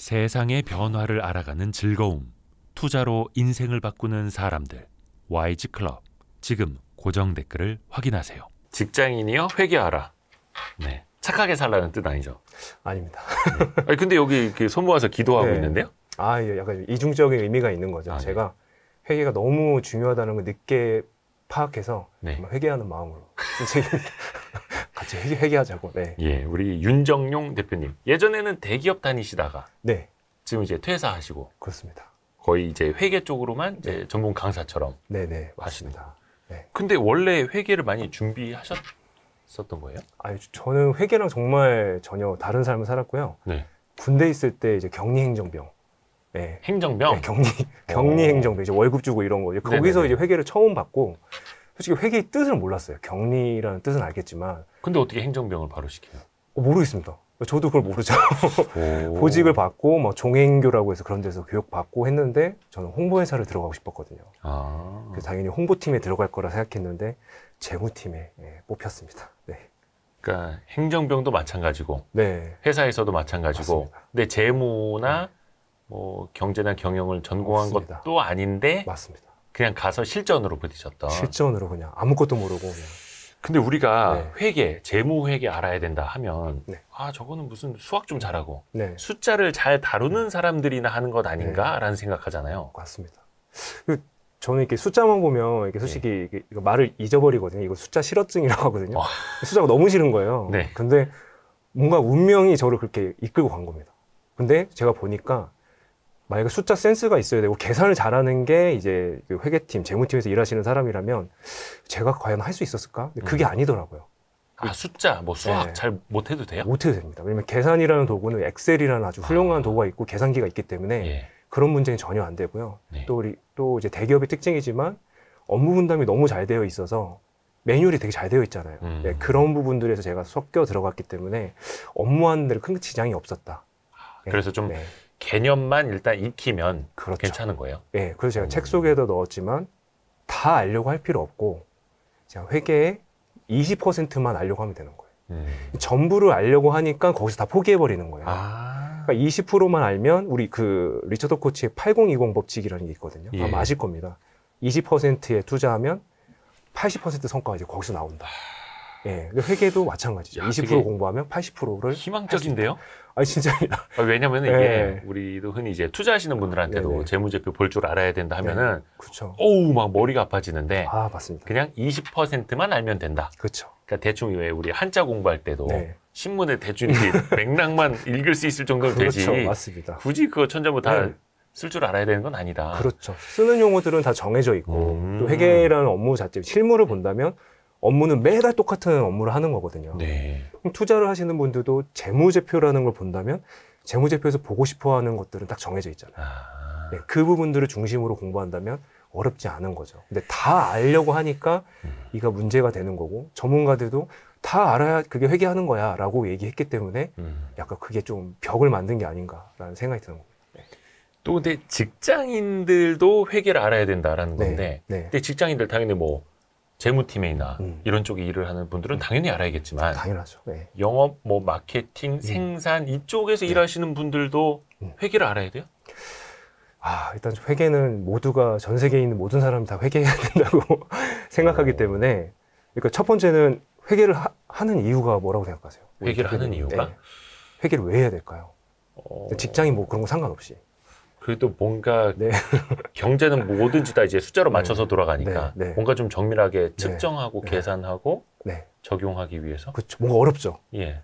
세상의 변화를 알아가는 즐거움, 투자로 인생을 바꾸는 사람들, YG 클럽. 지금 고정 댓글을 확인하세요. 직장인이여 회개하라. 네. 착하게 살라는 뜻 아니죠? 아닙니다. 네. 아니, 근데 여기 이렇게 손 모아서 기도하고 네. 있는데요? 아, 예, 약간 이중적인 의미가 있는 거죠. 아, 네. 제가 회개가 너무 중요하다는 걸 늦게 파악해서 네. 회개하는 마음으로 회개하자고. 그렇죠. 네. 예, 우리 윤정용 대표님 예전에는 대기업 다니시다가 네. 지금 이제 퇴사하시고 그렇습니다. 거의 이제 회계 쪽으로만 이제 네. 전문 강사처럼 네네 네, 맞습니다. 네. 근데 원래 회계를 많이 준비하셨었던 거예요? 아니 저는 회계랑 정말 전혀 다른 삶을 살았고요. 네. 군대 있을 때 이제 격리 행정병. 네. 행정병. 네, 격리 격리 행정병 이제 월급 주고 이런 거. 네, 거기서 네네네. 이제 회계를 처음 받고 솔직히 회계의 뜻을 몰랐어요. 격리라는 뜻은 알겠지만. 근데 어떻게 행정병을 바로 시켜요? 어, 모르겠습니다. 저도 그걸 모르죠. 보직을 받고 뭐 종행교라고 해서 그런 데서 교육 받고 했는데 저는 홍보회사를 들어가고 싶었거든요. 아. 그래서 당연히 홍보팀에 들어갈 거라 생각했는데 재무팀에 네, 뽑혔습니다. 네. 그러니까 행정병도 마찬가지고 네. 회사에서도 마찬가지고 맞습니다. 근데 재무나 뭐 경제나 경영을 전공한 맞습니다. 것도 아닌데 맞습니다. 그냥 가서 실전으로 부딪혔다. 실전으로 그냥 아무것도 모르고 그냥. 근데 우리가 네. 회계, 재무 회계 알아야 된다 하면 네. 아 저거는 무슨 수학 좀 잘하고 네. 숫자를 잘 다루는 네. 사람들이나 하는 것 아닌가라는 네. 생각하잖아요. 맞습니다. 그 저는 이렇게 숫자만 보면 이게 네. 솔직히 이게 말을 잊어버리거든요. 이거 숫자 실어증이라고 하거든요. 어. 숫자가 너무 싫은 거예요. 근데 뭔가 운명이 저를 그렇게 이끌고 간 겁니다. 근데 제가 보니까 만약에 숫자 센스가 있어야 되고 계산을 잘하는 게 이제 그 회계팀, 재무팀에서 일하시는 사람이라면 제가 과연 할 수 있었을까? 그게 음. 아니더라고요. 아 숫자 뭐 수학 네. 잘 못해도 돼요? 못해도 됩니다. 왜냐면 계산이라는 도구는 엑셀이라는 아주 훌륭한 아. 도구가 있고 계산기가 있기 때문에 예. 그런 문제는 전혀 안 되고요. 네. 또 우리 또 이제 대기업의 특징이지만 업무 분담이 너무 잘 되어 있어서 매뉴얼이 되게 잘 되어 있잖아요. 음. 네, 그런 부분들에서 제가 섞여 들어갔기 때문에 업무하는 데큰 지장이 없었다. 아, 그래서 네. 좀 네. 개념만 일단 익히면 그렇죠. 괜찮은 거예요. 예. 네, 그래서 제가 음. 책 속에도 넣었지만 다 알려고 할 필요 없고 제가 회계의 20%만 알려고 하면 되는 거예요. 음. 전부를 알려고 하니까 거기서 다 포기해 버리는 거예요. 아. 그러니까 20%만 알면 우리 그 리처드 코치의 8020 법칙이라는 게 있거든요. 아, 예. 아마 아실 겁니다. 20%에 투자하면 80% 성과가 이제 거기서 나온다. 예, 회계도 마찬가지죠. 야, 20% 공부하면 80%를 희망적인데요. 아진짜입니 아, 왜냐면 이게 네. 우리도 흔히 이제 투자하시는 분들한테도 네네. 네. 재무제표 볼 줄 알아야 된다 네, 하면은 그렇죠. 오우 막 머리가 아파지는데 아 맞습니다. 그냥 20%만 알면 된다. 그렇죠. 그러니까 대충 왜 우리 한자 공부할 때도 네. 신문의 대충 맥락만 읽을 수 있을 정도는 그렇죠. 되지. 맞습니다. 굳이 그거 천자부 다 네. 쓸줄 알아야 되는 건 아니다. 그렇죠. 쓰는 용어들은 다 정해져 있고 음. 또 회계라는 업무 자체 실무를 본다면 업무는 매달 똑같은 업무를 하는 거거든요. 네. 그럼 투자를 하시는 분들도 재무제표라는 걸 본다면 재무제표에서 보고 싶어 하는 것들은 딱 정해져 있잖아요. 아... 네, 그 부분들을 중심으로 공부한다면 어렵지 않은 거죠. 근데 다 알려고 하니까 음. 이가 문제가 되는 거고 전문가들도 다 알아야 그게 회계하는 거야 라고 얘기했기 때문에 음. 약간 그게 좀 벽을 만든 게 아닌가라는 생각이 드는 겁니다. 네. 또 근데 직장인들도 회계를 알아야 된다라는 네, 건데 네. 근데 직장인들 당연히 뭐 재무팀이나 음. 이런 쪽에 일을 하는 분들은 음. 당연히 알아야겠지만 당연하죠. 네. 영업, 뭐 마케팅, 음. 생산 이쪽에서 네. 일하시는 분들도 음. 회계를 알아야 돼요? 아, 일단 회계는 모두가 전 세계에 있는 모든 사람이 다 회계해야 된다고 생각하기 오. 때문에 그러니까 첫 번째는 회계를 하, 는 이유가 뭐라고 생각하세요? 회계를 하는 이유가 네. 회계를 왜 해야 될까요? 오. 어. 직장이 뭐 그런 거 상관없이. 그래도 뭔가 네. 경제는 뭐든지 다 이제 숫자로 네. 맞춰서 돌아가니까 네, 네. 뭔가 좀 정밀하게 네. 측정하고 네. 계산하고 네. 적용하기 위해서 그렇죠. 뭔가 어렵죠. 예.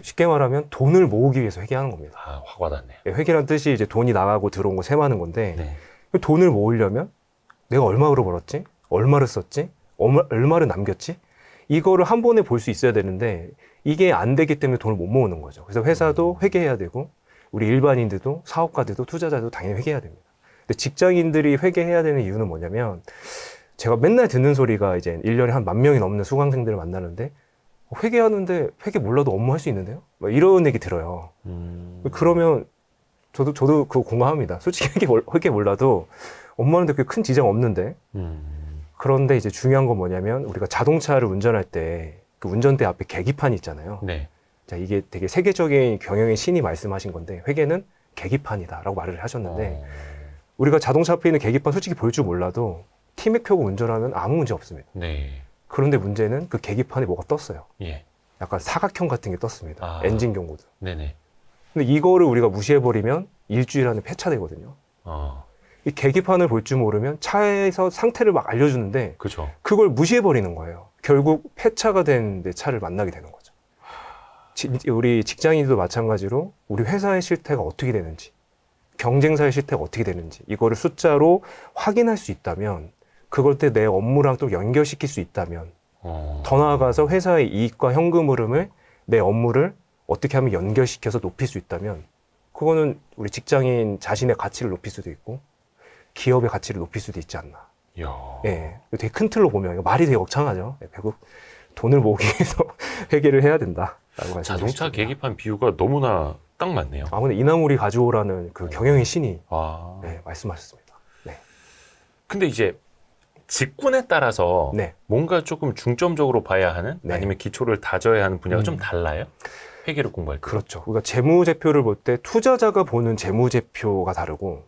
쉽게 말하면 돈을 모으기 위해서 회계하는 겁니다. 아, 화가 났네요 예, 회계란 뜻이 이제 돈이 나가고 들어온 거 셈하는 건데 그 돈을 모으려면 내가 얼마로 벌었지? 얼마를 썼지? 얼마를 남겼지? 이거를 한 번에 볼 수 있어야 되는데 이게 안 되기 때문에 돈을 못 모으는 거죠. 그래서 회사도 음. 회계해야 되고 우리 일반인들도 사업가들도 투자자도 당연히 회계해야 됩니다. 근데 직장인들이 회계해야 되는 이유는 뭐냐면 제가 맨날 듣는 소리가 이제 1년에 한 만 명이 넘는 수강생들을 만나는데 회계하는데 회계 몰라도 업무할 수 있는데요? 막 이런 얘기 들어요. 음... 그러면 저도 저도 그 공감합니다. 솔직히 회계, 회계 몰라도 업무하는데 그게 큰 지장 없는데. 음... 그런데 이제 중요한 건 뭐냐면 우리가 자동차를 운전할 때 그 운전대 앞에 계기판이 있잖아요. 네. 자, 이게 되게 세계적인 경영의 신이 말씀하신 건데 회계는 계기판이다라고 말을 하셨는데 어. 우리가 자동차 앞에 있는 계기판 솔직히 볼 줄 몰라도 팀에 켜고 운전하면 아무 문제 없습니다. 네. 그런데 문제는 그 계기판에 뭐가 떴어요. 예. 약간 사각형 같은 게 떴습니다. 아. 엔진 경고도. 네네. 근데 이거를 우리가 무시해버리면 일주일 안에 폐차되거든요. 어. 이 계기판을 볼 줄 모르면 차에서 상태를 막 알려주는데 그쵸. 그걸 무시해버리는 거예요. 결국 폐차가 된 내 차를 만나게 되는 거죠. 우리 직장인도 마찬가지로 우리 회사의 실태가 어떻게 되는지, 경쟁사의 실태가 어떻게 되는지, 이거를 숫자로 확인할 수 있다면, 그걸 때 내 업무랑 또 연결시킬 수 있다면, 어. 더 나아가서 회사의 이익과 현금 흐름을 내 업무를 어떻게 하면 연결시켜서 높일 수 있다면, 그거는 우리 직장인 자신의 가치를 높일 수도 있고, 기업의 가치를 높일 수도 있지 않나. 야 예. 되게 큰 틀로 보면, 말이 되게 억창하죠. 예, 결국 돈을 모으기 위해서 회계를 해야 된다. 자동차 계기판 비유가 너무나 딱 맞네요. 아무튼 이나무리 가져오라는 그 네. 경영의 신이 아. 네, 말씀하셨습니다. 네. 근데 이제 직군에 따라서 네. 뭔가 조금 중점적으로 봐야 하는 네. 아니면 기초를 다져야 하는 분야가 음. 좀 달라요? 회계를 공부할 때. 그렇죠. 그러니까 재무제표를 볼 때 투자자가 보는 재무제표가 다르고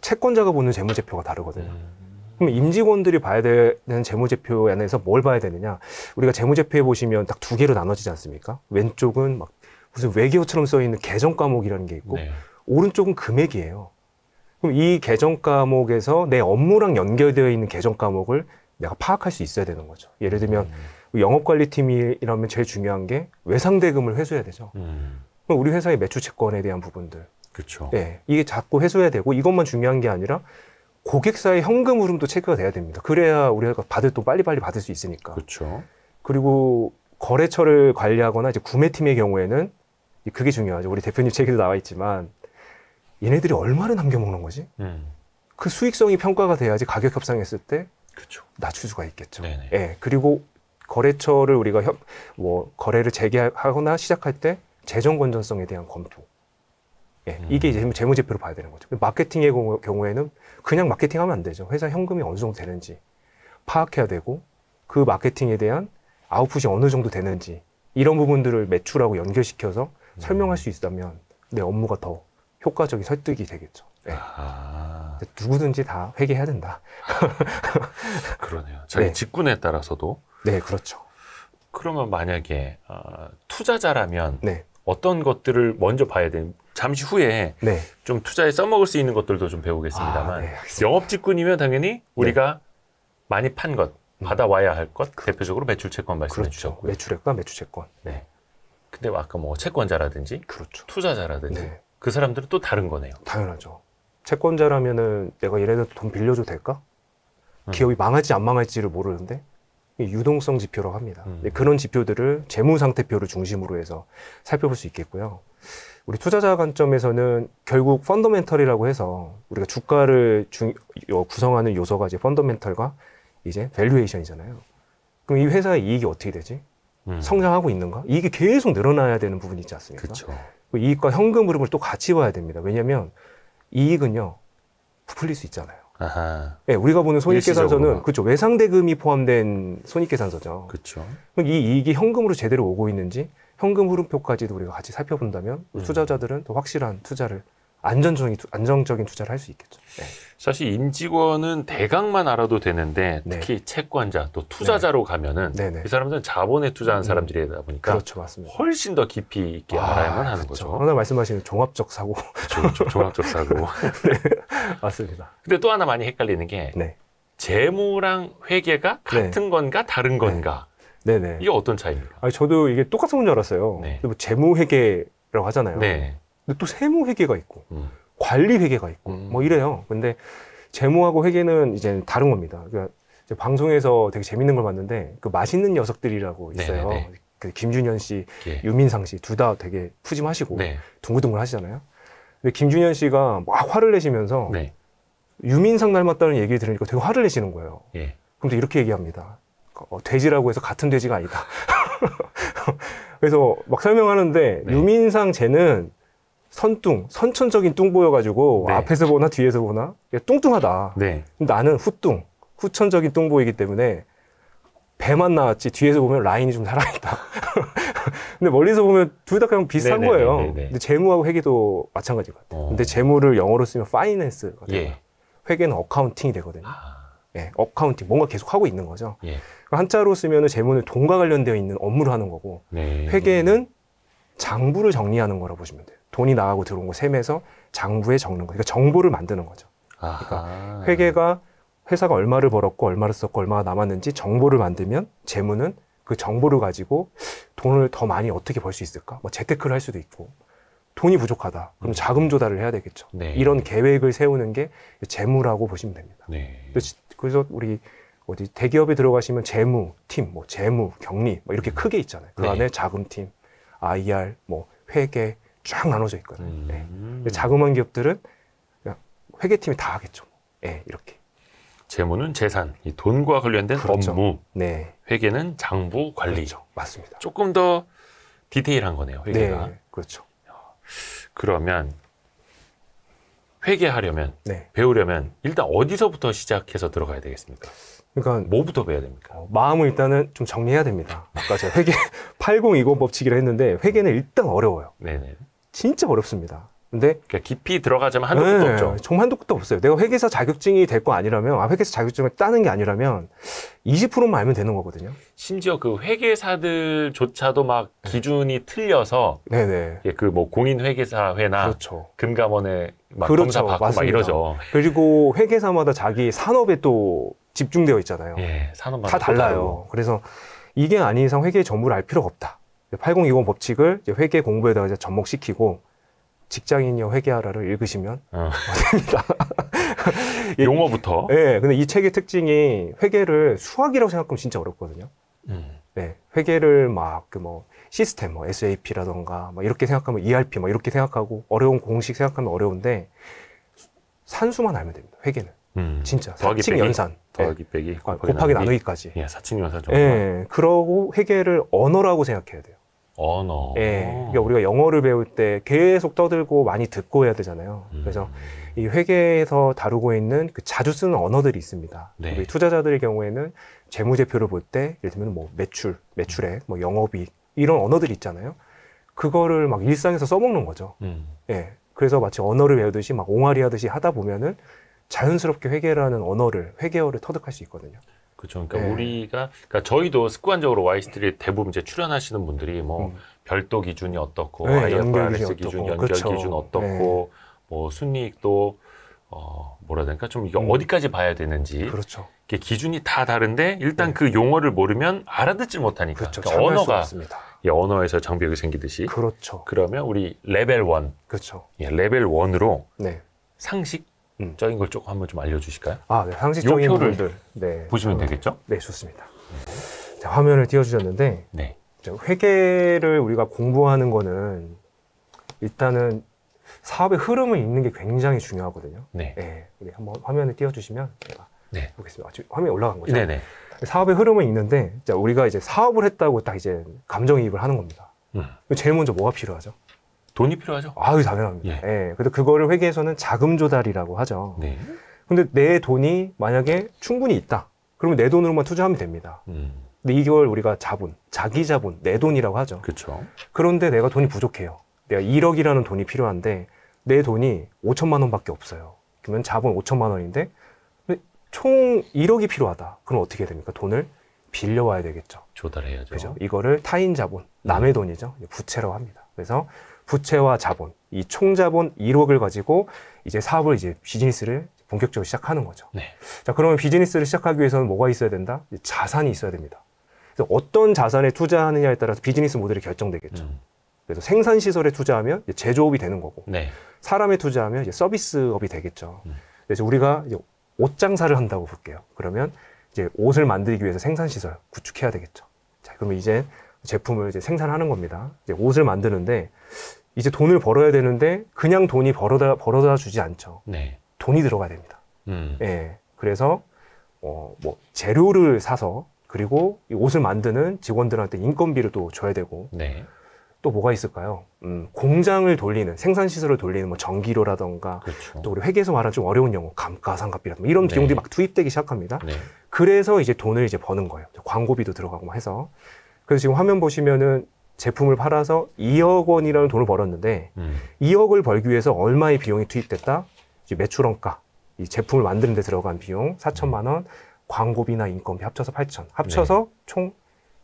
채권자가 보는 재무제표가 다르거든요. 음. 그럼 임직원들이 봐야 되는 재무제표 안에서 뭘 봐야 되느냐? 우리가 재무제표에 보시면 딱 두 개로 나눠지지 않습니까? 왼쪽은 막 무슨 외계어처럼 써 있는 계정 과목이라는 게 있고 네. 오른쪽은 금액이에요. 그럼 이 계정 과목에서 내 업무랑 연결되어 있는 계정 과목을 내가 파악할 수 있어야 되는 거죠. 예를 들면 음. 영업관리팀이라면 제일 중요한 게 외상대금을 회수해야 되죠. 음. 그럼 우리 회사의 매출 채권에 대한 부분들. 그렇죠. 예, 이게 자꾸 회수해야 되고 이것만 중요한 게 아니라 고객사의 현금 흐름도 체크가 돼야 됩니다. 그래야 우리가 받을 돈 빨리빨리 받을 수 있으니까. 그렇죠. 그리고 거래처를 관리하거나 이제 구매팀의 경우에는 그게 중요하죠. 우리 대표님 책에도 나와 있지만 얘네들이 얼마를 남겨먹는 거지? 음. 그 수익성이 평가가 돼야지 가격 협상했을 때 그쵸. 낮출 수가 있겠죠. 네네. 예. 그리고 거래처를 우리가 협, 뭐 거래를 재개하거나 시작할 때 재정 건전성에 대한 검토. 예, 이게 이제 재무제표로 봐야 되는 거죠. 마케팅의 경우에는 그냥 마케팅하면 안 되죠. 회사 현금이 어느 정도 되는지 파악해야 되고 그 마케팅에 대한 아웃풋이 어느 정도 되는지 이런 부분들을 매출하고 연결시켜서 설명할 수 있다면 내 업무가 더 효과적인 설득이 되겠죠. 네. 아... 누구든지 다회계해야 된다. 그러네요. 자기 네. 직군에 따라서도. 네, 그렇죠. 그러면 만약에 어, 투자자라면 네. 어떤 것들을 먼저 봐야 되는 잠시 후에 네. 좀 투자에 써먹을 수 있는 것들도 좀 배우겠습니다만 아, 네, 영업 직군이면 당연히 우리가 네. 많이 판 것, 음. 받아와야 할 것, 그, 대표적으로 매출 채권 말씀해 그렇죠. 주셨고요. 매출액과 매출 채권. 네. 근데 아까 뭐 채권자라든지 그렇죠. 투자자라든지 네. 그 사람들은 또 다른 거네요. 당연하죠. 채권자라면은 내가 얘네들 돈 빌려줘도 될까? 음. 기업이 망할지 안 망할지를 모르는데 유동성 지표라고 합니다. 음. 그런 지표들을 재무 상태표를 중심으로 해서 살펴볼 수 있겠고요. 우리 투자자 관점에서는 결국 펀더멘털이라고 해서 우리가 주가를 중, 구성하는 요소가 이제 펀더멘털과 이제 밸류에이션이잖아요. 그럼 이 회사의 이익이 어떻게 되지? 음. 성장하고 있는가? 이익이 계속 늘어나야 되는 부분이 있지 않습니까? 그쵸. 이익과 현금 흐름을 또 같이 봐야 됩니다. 왜냐하면 이익은요 부 풀릴 수 있잖아요. 아하. 네, 우리가 보는 손익계산서는 그렇죠 외상대금이 포함된 손익계산서죠. 그렇죠. 이 이익이 현금으로 제대로 오고 있는지 현금 흐름표까지도 우리가 같이 살펴본다면 음. 투자자들은 더 확실한 투자를 안전적인, 안정적인 투자를 할 수 있겠죠. 네. 사실 임직원은 대강만 알아도 되는데 네. 특히 네. 채권자 또 투자자로 네. 가면은 네네. 이 네. 그 사람들은 자본에 투자한 음, 사람들이다 보니까 그렇죠, 맞습니다. 훨씬 더 깊이 있게 아, 알아야만 하는 그렇죠. 거죠. 오늘 말씀하시는 종합적 사고. 그렇 그렇죠. 종합적 사고. 네, 맞습니다. 근데 또 하나 많이 헷갈리는 게 재무랑 회계가 같은 건가 다른 건가. 네네. 이게 어떤 차이입니까? 아니, 저도 이게 똑같은 건줄 알았어요. 뭐 재무회계라고 하잖아요. 네. 근데 또 세무 회계가 있고 음. 관리 회계가 있고 음. 뭐 이래요. 근데 재무하고 회계는 이제 다른 겁니다. 그러니까 이제 방송에서 되게 재밌는 걸 봤는데 그 맛있는 녀석들이라고 네, 있어요. 네네네. 그 김준현 씨, 예. 유민상 씨둘 다 되게 푸짐하시고 네. 둥글둥글 하시잖아요. 근데 김준현 씨가 막 화를 내시면서 네. 유민상 닮았다는 얘기를 들으니까 되게 화를 내시는 거예요. 예. 그럼 또 이렇게 얘기합니다. 어, 돼지라고 해서 같은 돼지가 아니다. 그래서 막 설명하는데 네. 유민상 쟤는 선뚱, 선천적인 뚱보여가지고 네. 앞에서 보나 뒤에서 보나 뚱뚱하다. 네. 나는 후뚱, 후천적인 뚱보이기 때문에 배만 나왔지 뒤에서 보면 라인이 좀 살아있다. 근데 멀리서 보면 둘 다 그냥 비슷한 네네네네네. 네, 네, 거예요. 네, 근데 재무하고 회계도 마찬가지 것 같아요. 어. 근데 재무를 영어로 쓰면 파이낸스 예. 회계는 어카운팅이 되거든요. 아. 예, 어카운팅 뭔가 계속 하고 있는 거죠. 예. 한자로 쓰면 재무는 돈과 관련되어 있는 업무를 하는 거고 네. 회계는 장부를 정리하는 거라고 보시면 돼요. 돈이 나가고 들어온 거 셈해서 장부에 적는 거. 그러니까 정보를 만드는 거죠. 그러니까 회계가 회사가 얼마를 벌었고 얼마를 썼고 얼마가 남았는지 정보를 만들면 재무는 그 정보를 가지고 돈을 더 많이 어떻게 벌 수 있을까? 뭐 재테크를 할 수도 있고 돈이 부족하다. 그럼 음. 자금 조달을 해야 되겠죠. 네. 이런 계획을 세우는 게 재무라고 보시면 됩니다. 네. 그래서 우리 어디 대기업에 들어가시면 재무 팀, 뭐 재무 경리 뭐 이렇게 크게 있잖아요. 그 네. 안에 자금 팀, IR, 뭐 회계, 쫙 나눠져 있거든요. 음. 예. 자그마한 기업들은 회계팀이 다 하겠죠. 뭐. 예, 이렇게. 재무는 재산, 이 돈과 관련된 그렇죠. 업무. 네. 회계는 장부 관리. 그렇죠. 맞습니다. 조금 더 디테일한 거네요, 회계가. 네, 그렇죠. 그러면 회계하려면 네. 배우려면 일단 어디서부터 시작해서 들어가야 되겠습니까? 그러니까 뭐부터 배워야 됩니까? 어, 마음을 일단은 좀 정리해야 됩니다. 아까 제가 회계 8020 법칙이라 했는데 회계는 일단 어려워요. 네네. 진짜 어렵습니다. 근데 그러니까 깊이 들어가자면 한도 네, 끝도 네, 없죠. 정말 한도 끝도 없어요. 내가 회계사 자격증이 될 거 아니라면 아, 회계사 자격증을 따는 게 아니라면 20%만 알면 되는 거거든요. 심지어 그 회계사들조차도 막 네. 기준이 틀려서 네네. 예, 네. 그뭐 공인 회계사회나 그렇죠. 금감원에 막 그렇죠. 검사 받고 맞습니다. 막 이러죠. 그리고 회계사마다 자기 산업에 또 집중되어 있잖아요. 예, 산업마다 다 달라요. 다르고. 그래서 이게 아닌 이상 회계의 전부를 알 필요가 없다. 8020 법칙을 이제 회계 공부에다가 이제 접목시키고 직장인이여 회계하라를 읽으시면 어. 됩니다. 용어부터. 네, 근데 이 책의 특징이 회계를 수학이라고 생각하면 진짜 어렵거든요. 음. 네, 회계를 막 그 뭐 시스템, 뭐 SAP라던가 막 이렇게 생각하면 ERP 막 이렇게 생각하고 어려운 공식 생각하면 어려운데 산수만 알면 됩니다. 회계는 음. 진짜 사칙 연산. 더하기 네. 빼기 아, 곱하기, 곱하기 나누기까지. 예, 사칭연산 정도. 예, 그러고 회계를 언어라고 생각해야 돼요. 언어. 예. 그러니까 우리가 영어를 배울 때 계속 떠들고 많이 듣고 해야 되잖아요. 음. 그래서 이 회계에서 다루고 있는 그 자주 쓰는 언어들이 있습니다. 네. 우리 투자자들의 경우에는 재무제표를 볼 때 예를 들면 뭐 매출, 매출액, 음. 뭐 영업이익 이런 언어들이 있잖아요. 그거를 막 일상에서 써먹는 거죠. 음. 예. 그래서 마치 언어를 배우듯이 막 옹알이 하듯이 하다 보면은 자연스럽게 회계라는 언어를 회계어를 터득할 수 있거든요. 그렇죠. 그러니까 네. 우리가 그러니까 저희도 습관적으로 와이스트리 대부분 이제 출연하시는 분들이 뭐 음. 별도 기준이 어떻고 네, IFRS 기준, 기준, 연결 그렇죠. 기준 어떻고 네. 뭐 순이익도 어 뭐라 해야 되니까 좀 이게 음. 어디까지 봐야 되는지 그렇죠. 이게 기준이 다 다른데 일단 네. 그 용어를 모르면 알아듣지 못하니까 그렇죠. 그러니까 언어가 예, 언어에서 장벽이 생기듯이 그렇죠. 그러면 우리 레벨 원 그렇죠. 예, 레벨 원으로 네. 상식 적인 걸 조금 한번 좀 알려주실까요? 아, 네, 상식적인 부분들 네, 보시면 되겠죠? 네, 좋습니다. 자, 화면을 띄워주셨는데 네. 회계를 우리가 공부하는 거는 일단은 사업의 흐름을 읽는 게 굉장히 중요하거든요. 네. 네 한번 화면을 띄워주시면 제가 네. 보겠습니다. 지금 화면이 올라간 거죠? 네네. 사업의 흐름은있는데 자, 우리가 이제 사업을 했다고 딱 이제 감정이입을 하는 겁니다. 음. 제일 먼저 뭐가 필요하죠? 돈이 필요하죠. 아 당연합니다. 예. 예. 그래서 그거를 회계에서는 자금 조달이라고 하죠. 네. 근데 내 돈이 만약에 충분히 있다. 그러면 내 돈으로만 투자하면 됩니다. 음. 근데 이걸 우리가 자본, 자기 자본, 내 돈이라고 하죠. 그렇죠. 그런데 내가 돈이 부족해요. 내가 1억이라는 돈이 필요한데 내 돈이 5천만 원밖에 없어요. 그러면 자본 5천만 원인데 총 1억이 필요하다. 그럼 어떻게 해야 됩니까? 돈을 빌려와야 되겠죠. 조달해야죠. 그죠? 이거를 타인 자본, 남의 음. 돈이죠. 부채라고 합니다. 그래서 부채와 자본, 이 총자본 1억을 가지고 이제 사업을 이제 비즈니스를 본격적으로 시작하는 거죠. 네. 자, 그러면 비즈니스를 시작하기 위해서는 뭐가 있어야 된다? 자산이 있어야 됩니다. 그래서 어떤 자산에 투자하느냐에 따라서 비즈니스 모델이 결정되겠죠. 음. 그래서 생산 시설에 투자하면 제조업이 되는 거고 네. 사람에 투자하면 서비스업이 되겠죠. 음. 그래서 우리가 옷 장사를 한다고 볼게요. 그러면 이제 옷을 만들기 위해서 생산 시설 구축해야 되겠죠. 자, 그러면 이제 제품을 이제 생산하는 겁니다. 이제 옷을 만드는데 이제 돈을 벌어야 되는데 그냥 돈이 벌어다 벌어다 주지 않죠. 네. 돈이 들어가야 됩니다. 음. 예. 그래서 어, 뭐 재료를 사서 그리고 이 옷을 만드는 직원들한테 인건비를 또 줘야 되고 네. 또 뭐가 있을까요? 음, 공장을 돌리는 생산 시설을 돌리는 뭐 전기료라던가 그렇죠. 또 우리 회계에서 말하는 좀 어려운 용어 감가상각비라든가 뭐 이런 네. 비용들이 막 투입되기 시작합니다. 네. 그래서 이제 돈을 이제 버는 거예요. 광고비도 들어가고 해서 그래서 지금 화면 보시면은 제품을 팔아서 2억 원이라는 돈을 벌었는데 음. 2억을 벌기 위해서 얼마의 비용이 투입됐다? 이제 매출원가, 이 제품을 만드는 데 들어간 비용 4천만 원, 광고비나 인건비 합쳐서 8천, 합쳐서 네. 총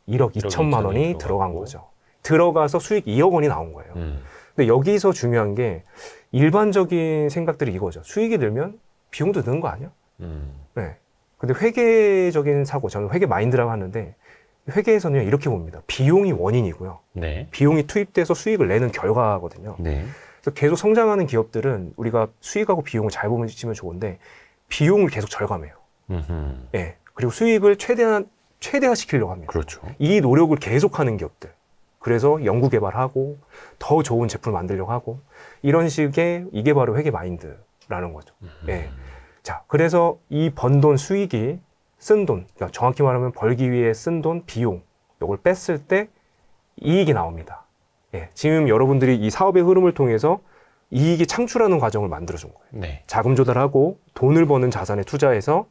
1억 2천만 원이 들어간 거죠. 들어가서 수익 2억 원이 나온 거예요. 음. 근데 여기서 중요한 게 일반적인 생각들이 이거죠. 수익이 늘면 비용도 느는 거 아니야? 음. 네. 근데 회계적인 사고, 저는 회계 마인드라고 하는데 회계에서는 이렇게 봅니다. 비용이 원인이고요. 네. 비용이 투입돼서 수익을 내는 결과거든요. 네. 그래서 계속 성장하는 기업들은 우리가 수익하고 비용을 잘 보시면 좋은데 비용을 계속 절감해요. 음흠. 예. 그리고 수익을 최대한 최대화 시키려고 합니다. 그렇죠. 이 노력을 계속하는 기업들. 그래서 연구 개발하고 더 좋은 제품을 만들려고 하고 이런 식의 이게 바로 회계 마인드라는 거죠. 음흠. 예. 자, 그래서 이 번 돈 수익이 쓴 돈, 그러니까 정확히 말하면 벌기 위해 쓴 돈, 비용, 이걸 뺐을 때 이익이 나옵니다. 예, 지금 여러분들이 이 사업의 흐름을 통해서 이익이 창출하는 과정을 만들어준 거예요. 네. 자금 조달하고 돈을 버는 자산에 투자해서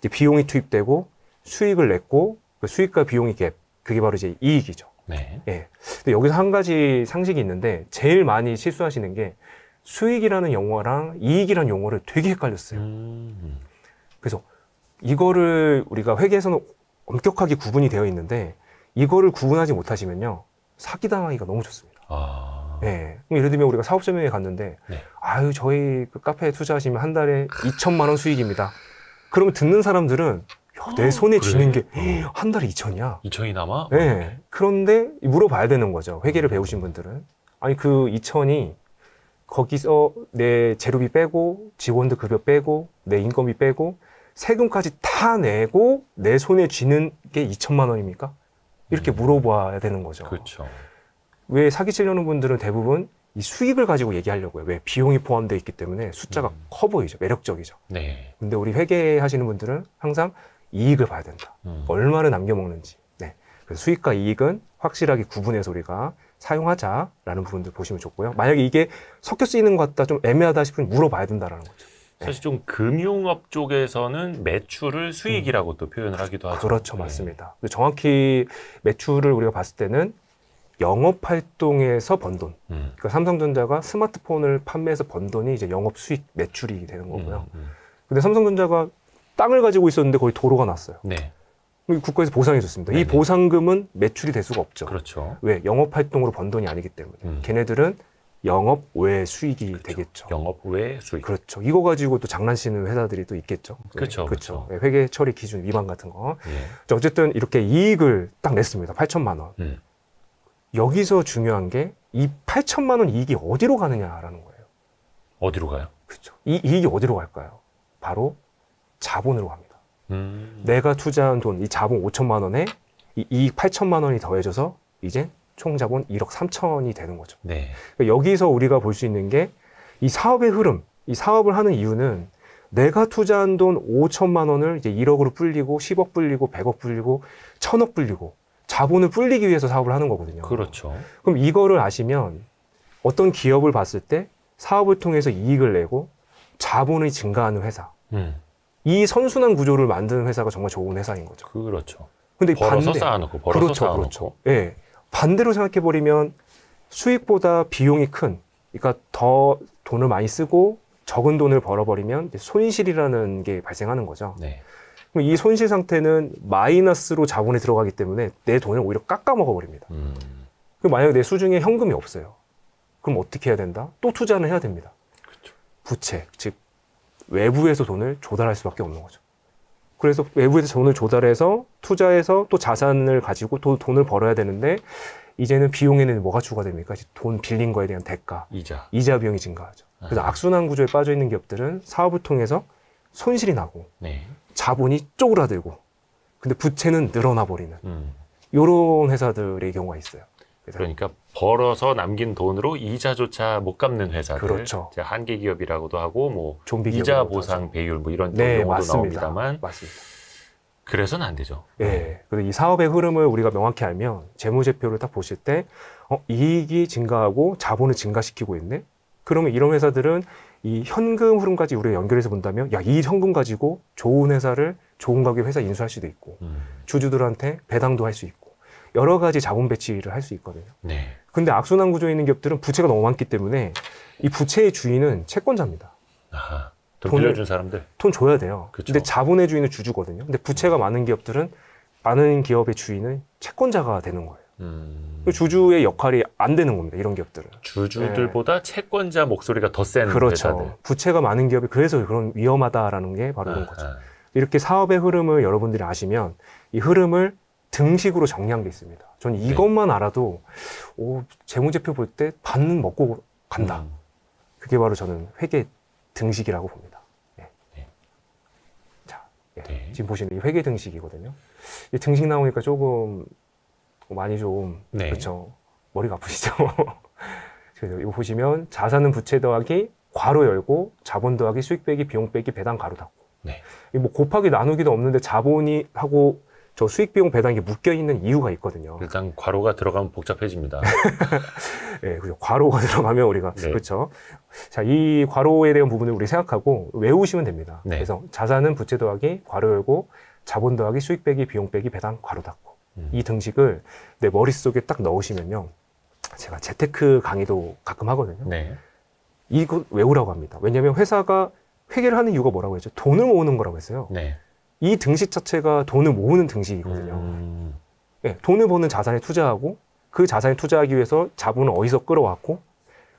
이제 비용이 투입되고 수익을 냈고 그 수익과 비용이 갭, 그게 바로 이제 이익이죠. 네. 예. 근데 여기서 한 가지 상식이 있는데 제일 많이 실수하시는 게 수익이라는 용어랑 이익이라는 용어를 되게 헷갈렸어요. 음. 그래서 이거를 우리가 회계에서는 엄격하게 구분이 되어 있는데 이거를 구분하지 못하시면요 사기당하기가 너무 좋습니다. 아... 예. 예를 들면 우리가 사업 설명회 갔는데 네. 아유 저희 그 카페에 투자하시면 한 달에 2천만 원 수익입니다. 그러면 듣는 사람들은 야, 내 아, 손에 그래? 쥐는 게한 어. 달에 2천이야. 2천이 남아? 예. 그런데 물어봐야 되는 거죠. 회계를 음. 배우신 분들은 아니 그 2천이 거기서 내 재료비 빼고 직원들 급여 빼고 내 인건비 빼고 세금까지 다 내고 내 손에 쥐는 게 2천만 원입니까? 이렇게 음. 물어봐야 되는 거죠. 그렇죠. 왜 사기치려는 분들은 대부분 이 수익을 가지고 얘기하려고 해요. 왜 비용이 포함되어 있기 때문에 숫자가 음. 커 보이죠. 매력적이죠. 네. 근데 우리 회계하시는 분들은 항상 이익을 봐야 된다. 음. 얼마를 남겨먹는지. 네. 그래서 수익과 이익은 확실하게 구분해서 우리가 사용하자라는 부분들 보시면 좋고요. 만약에 이게 섞여 쓰이는 것 같다, 좀 애매하다 싶으면 물어봐야 된다라는 거죠. 사실 좀 금융업 쪽에서는 매출을 수익이라고 음. 또 표현을 하기도 하죠. 그렇죠, 네. 맞습니다. 정확히 매출을 우리가 봤을 때는 영업 활동에서 번 돈. 음. 그러니까 삼성전자가 스마트폰을 판매해서 번 돈이 이제 영업 수익 매출이 되는 거고요. 음, 음. 근데 삼성전자가 땅을 가지고 있었는데 거의 도로가 났어요. 네. 국가에서 보상해 줬습니다. 네네. 이 보상금은 매출이 될 수가 없죠. 그렇죠. 왜? 영업 활동으로 번 돈이 아니기 때문에. 음. 걔네들은 영업 외 수익이 그렇죠. 되겠죠. 영업 외 수익. 그렇죠. 이거 가지고 또 장난치는 회사들이 또 있겠죠. 그렇죠. 네, 그렇죠. 그렇죠. 네, 회계 처리 기준 위반 같은 거. 예. 어쨌든 이렇게 이익을 딱 냈습니다. 8천만 원. 음. 여기서 중요한 게 이 8천만 원 이익이 어디로 가느냐라는 거예요. 어디로 가요? 그렇죠. 이 이익이 어디로 갈까요? 바로 자본으로 갑니다. 음. 내가 투자한 돈, 이 자본 5천만 원에 이 이익 8천만 원이 더해져서 이제 총 자본 1억 3천이 되는 거죠. 네. 그러니까 여기서 우리가 볼 수 있는 게 이 사업의 흐름, 이 사업을 하는 이유는 내가 투자한 돈 5천만 원을 이제 1억으로 불리고 10억 불리고 100억 불리고 1000억 불리고 자본을 불리기 위해서 사업을 하는 거거든요. 그렇죠. 그럼 이거를 아시면 어떤 기업을 봤을 때 사업을 통해서 이익을 내고 자본이 증가하는 회사. 음. 이 선순환 구조를 만드는 회사가 정말 좋은 회사인 거죠. 그렇죠. 근데 벌어서 반대. 쌓아놓고 벌어서 그렇죠, 쌓아놓고. 그렇죠. 예. 네. 반대로 생각해 버리면 수익보다 비용이 큰, 그러니까 더 돈을 많이 쓰고 적은 돈을 벌어버리면 손실이라는 게 발생하는 거죠. 네. 그럼 이 손실 상태는 마이너스로 자본에 들어가기 때문에 내 돈을 오히려 깎아먹어 버립니다. 음. 그럼 만약에 내 수중에 현금이 없어요. 그럼 어떻게 해야 된다? 또 투자는 해야 됩니다. 그쵸. 부채, 즉 외부에서 돈을 조달할 수밖에 없는 거죠. 그래서 외부에서 돈을 조달해서 투자해서 또 자산을 가지고 또 돈을 벌어야 되는데 이제는 비용에는 뭐가 추가됩니까? 돈 빌린 거에 대한 대가, 이자, 이자 비용이 증가하죠. 그래서 아. 악순환 구조에 빠져 있는 기업들은 사업을 통해서 손실이 나고 네. 자본이 쪼그라들고 근데 부채는 늘어나 버리는 이런 음. 회사들의 경우가 있어요. 그러니까 벌어서 남긴 돈으로 이자조차 못 갚는 회사들, 그렇죠. 한계 기업이라고도 하고 뭐 이자 보상 하죠. 배율 뭐 이런 네, 용어도 맞습니다. 나옵니다만 맞습니다. 그래서는 안 되죠. 예. 네. 그래서 이 사업의 흐름을 우리가 명확히 알면 재무제표를 딱 보실 때 어, 이익이 증가하고 자본을 증가시키고 있네. 그러면 이런 회사들은 이 현금 흐름까지 우리가 연결해서 본다면 야이 현금 가지고 좋은 회사를 좋은 가격 회사 인수할 수도 있고 음. 주주들한테 배당도 할 수 있고. 여러 가지 자본 배치를 할 수 있거든요. 네. 근데 악순환 구조에 있는 기업들은 부채가 너무 많기 때문에 이 부채의 주인은 채권자입니다. 아돈 빌려준 사람들. 돈 줘야 돼요. 그쵸. 근데 자본의 주인은 주주거든요. 근데 부채가 많은 기업들은 많은 기업의 주인은 채권자가 되는 거예요. 음... 그 주주의 역할이 안 되는 겁니다. 이런 기업들은 주주들보다 네. 채권자 목소리가 더센 그렇죠. 회사들. 부채가 많은 기업이 그래서 그런 위험하다라는 게 바로 그런 거죠. 이렇게 사업의 흐름을 여러분들이 아시면 이 흐름을 등식으로 정리한 게 있습니다. 저는 네. 이것만 알아도 오, 재무제표 볼때 반은 먹고 간다. 음. 그게 바로 저는 회계 등식이라고 봅니다. 예. 네. 자, 예. 네. 지금 보시면 이 회계 등식이거든요. 이 등식 나오니까 조금 많이 좀 네. 그렇죠. 머리가 아프시죠. 그래서 이거 보시면 자산은 부채 더하기 괄호 열고 자본 더하기 수익 빼기 비용 빼기 배당 가로 닫고. 네. 뭐 곱하기 나누기도 없는데 자본이 하고 저 수익 비용 배당이 묶여 있는 이유가 있거든요. 일단 과로가 들어가면 복잡해집니다. 네, 그죠. 과로가 들어가면 우리가 네. 그렇죠. 자, 이 과로에 대한 부분을 우리 생각하고 외우시면 됩니다. 네. 그래서 자산은 부채 더하기 과로 열고 자본 더하기 수익 빼기 비용 빼기 배당 과로 닫고 음. 이 등식을 내 머릿속에 딱 넣으시면요. 제가 재테크 강의도 가끔 하거든요. 네. 이거 외우라고 합니다. 왜냐하 회사가 회계를 하는 이유가 뭐라고 했죠? 돈을 모으는 거라고 했어요. 네. 이 등식 자체가 돈을 모으는 등식이거든요. 음. 네, 돈을 버는 자산에 투자하고 그 자산에 투자하기 위해서 자본을 어디서 끌어왔고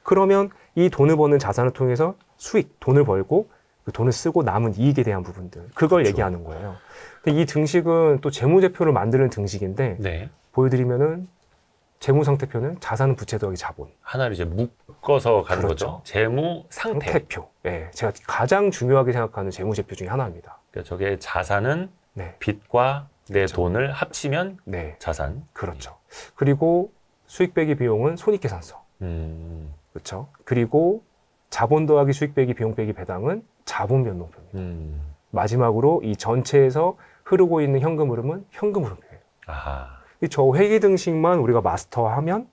그러면 이 돈을 버는 자산을 통해서 수익, 돈을 벌고 그 돈을 쓰고 남은 이익에 대한 부분들 그걸 그렇죠. 얘기하는 거예요. 근데 이 등식은 또 재무제표를 만드는 등식인데 네. 보여드리면은 재무상태표는 자산 부채 더하기 자본 하나를 이제 묶어서 가는 그렇죠. 거죠. 재무 상태. 상태표. 예, 네, 제가 가장 중요하게 생각하는 재무제표 중에 하나입니다. 그러니까 저게 자산은 네. 빚과 내 그렇죠. 돈을 합치면 네. 자산. 그렇죠. 그리고 수익 빼기 비용은 손익계산서. 음. 그렇죠. 그리고 자본 더하기 수익 빼기 비용 빼기 배당은 자본 변동표입니다. 음. 마지막으로 이 전체에서 흐르고 있는 현금 흐름은 현금 흐름이에요. 아하. 저 회계 등식만 우리가 마스터하면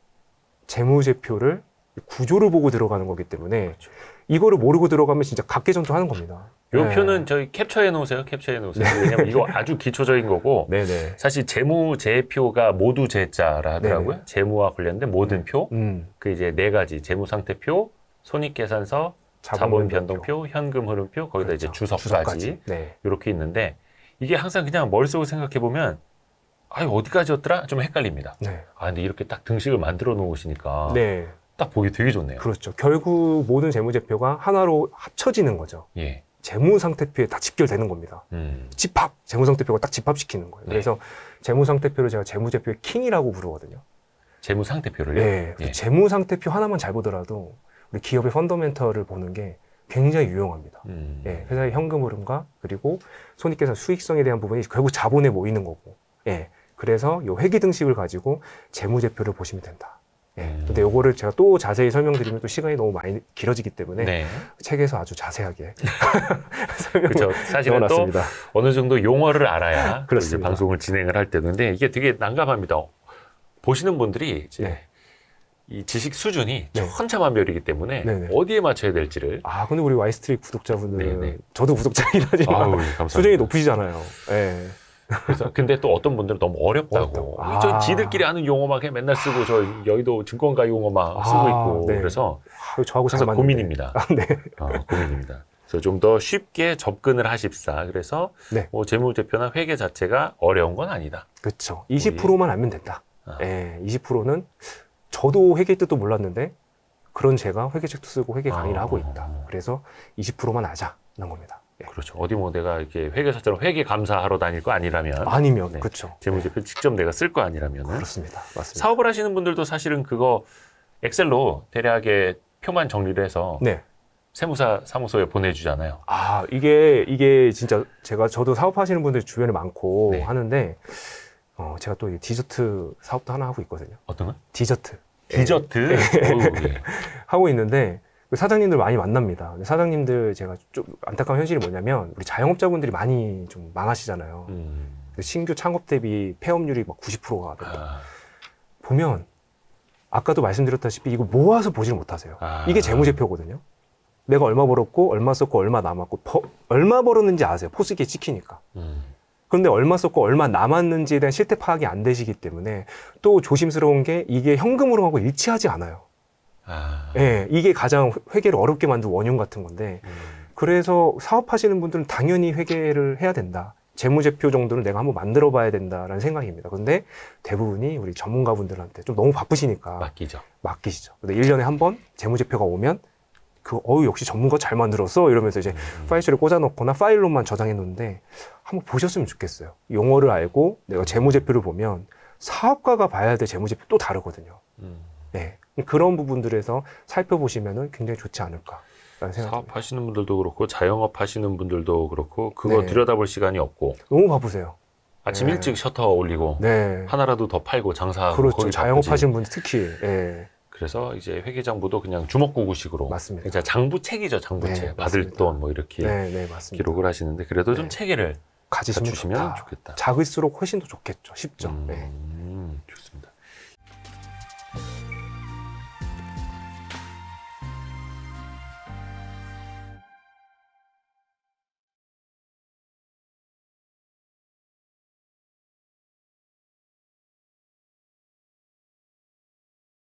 재무제표를 구조를 보고 들어가는 거기 때문에 그렇죠. 이거를 모르고 들어가면 진짜 각계전투하는 겁니다. 요 네. 표는 저희 캡처해 놓으세요. 캡처해 놓으세요. 네. 왜냐면 이거 아주 기초적인 거고 네네. 네. 사실 재무 재표가 모두 재자라 하더라고요. 네네. 재무와 관련된 모든 음, 표. 음. 그 이제 네 가지 재무 상태표, 손익 계산서, 자본, 변동표, 현금 흐름표, 거기다 그렇죠. 이제 주석까지, 네. 이렇게 있는데 이게 항상 그냥 머릿속으로 생각해 보면 아 어디까지였더라 좀 헷갈립니다. 네. 아 근데 이렇게 딱 등식을 만들어 놓으시니까 네. 딱 보기 되게 좋네요. 그렇죠. 결국 모든 재무제표가 하나로 합쳐지는 거죠. 예. 재무상태표에 다 집결되는 겁니다. 음. 집합 재무상태표가 딱 집합시키는 거예요. 네. 그래서 재무상태표를 제가 재무제표의 킹이라고 부르거든요. 재무상태표를요? 네. 예. 재무상태표 하나만 잘 보더라도 우리 기업의 펀더멘털을 보는 게 굉장히 유용합니다. 음. 예, 회사의 현금 흐름과 그리고 손익계산 수익성에 대한 부분이 결국 자본에 모이는 거고. 예. 그래서 요 회계 등식을 가지고 재무제표를 보시면 된다. 예. 근데 요거를 제가 또 자세히 설명드리면 또 시간이 너무 많이 길어지기 때문에 네. 책에서 아주 자세하게 그렇죠. 설명을 그렇 사실은 넣놨습니다또 어느 정도 용어를 알아야 그렇습니다. 방송을 진행을 할 때는데 이게 되게 난감합니다. 보시는 분들이 네. 이 지식 수준이 네. 천차만별이기 때문에 네 어디에 맞춰야 될지를 아 근데 우리 와이스트리 구독자분들 네, 네. 저도 구독자긴 하지만 아우, 수준이 높으시잖아요. 네. 그래서 근데 또 어떤 분들은 너무 어렵다고. 아. 저 아. 지들끼리 하는 용어만 맨날 쓰고 저 여의도 증권가 용어만 아. 쓰고 있고 네. 그래서 아, 저하고 참 고민입니다. 아, 네. 어, 고민입니다. 그래서 좀 더 쉽게 접근을 하십사. 그래서 네. 뭐 재무제표나 회계 자체가 어려운 건 아니다. 그렇죠. 20%만 알면 된다. 아. 예, 20%는 저도 회계 때도 몰랐는데 그런 제가 회계책도 쓰고 회계 강의를 아. 하고 있다. 그래서 20%만 하자는 겁니다. 예. 그렇죠. 어디 뭐 내가 이렇게 회계사처럼 회계 감사하러 다닐 거 아니라면 아니면 네. 그렇죠. 재무제표 네. 직접 내가 쓸 거 아니라면 그렇습니다. 맞습니다. 사업을 하시는 분들도 사실은 그거 엑셀로 대략의 표만 정리를 해서 네. 세무사 사무소에 보내주잖아요. 아 이게 이게 진짜 제가 저도 사업하시는 분들 이 주변에 많고 네. 하는데 어, 제가 또 디저트 사업도 하나 하고 있거든요. 어떤 거? 디저트. 디저트 예. 예. 하고 있는데 그 사장님들 많이 만납니다. 사장님들 제가 좀 안타까운 현실이 뭐냐면 우리 자영업자분들이 많이 좀 망하시잖아요. 음. 신규 창업 대비 폐업률이 막 90%가 됐다. 아. 보면 아까도 말씀드렸다시피 이거 모아서 보질 지 못하세요. 아. 이게 재무제표거든요. 내가 얼마 벌었고 얼마 썼고 얼마 남았고 버, 얼마 벌었는지 아세요. 포스기에 찍히니까. 음. 그런데 얼마 썼고 얼마 남았는지에 대한 실태 파악이 안 되시기 때문에 또 조심스러운 게 이게 현금으로 하고 일치하지 않아요. 아. 네, 이게 가장 회계를 어렵게 만든 원흉 같은 건데 음. 그래서 사업하시는 분들은 당연히 회계를 해야 된다. 재무제표 정도는 내가 한번 만들어 봐야 된다라는 생각입니다. 그런데 대부분이 우리 전문가분들한테 좀 너무 바쁘시니까 맡기죠. 맡기시죠. 근데 1년에 한번 재무제표가 오면 그 어우 역시 전문가 잘 만들었어 이러면서 이제 음. 파일실에 꽂아놓거나 파일로만 저장해 놓는데 한번 보셨으면 좋겠어요. 용어를 알고 내가 재무제표를 보면 사업가가 봐야 될 재무제표 또 다르거든요. 음. 네. 그런 부분들에서 살펴보시면 굉장히 좋지 않을까. 사업하시는 분들도 그렇고 자영업 하시는 분들도 그렇고 그거 네. 들여다볼 시간이 없고 너무 바쁘세요. 아침 네. 일찍 셔터 올리고 네. 하나라도 더 팔고 장사하고 그렇죠. 자영업 하시는 분 특히 예. 그래서 이제 회계장부도 그냥 주먹구구식으로 맞습니다. 장부책이죠 장부책 네, 받을 돈뭐 이렇게 네, 네, 기록을 하시는데 그래도 좀 체계를 가지시면 좋겠다. 작을수록 훨씬 더 좋겠죠. 쉽죠. 음...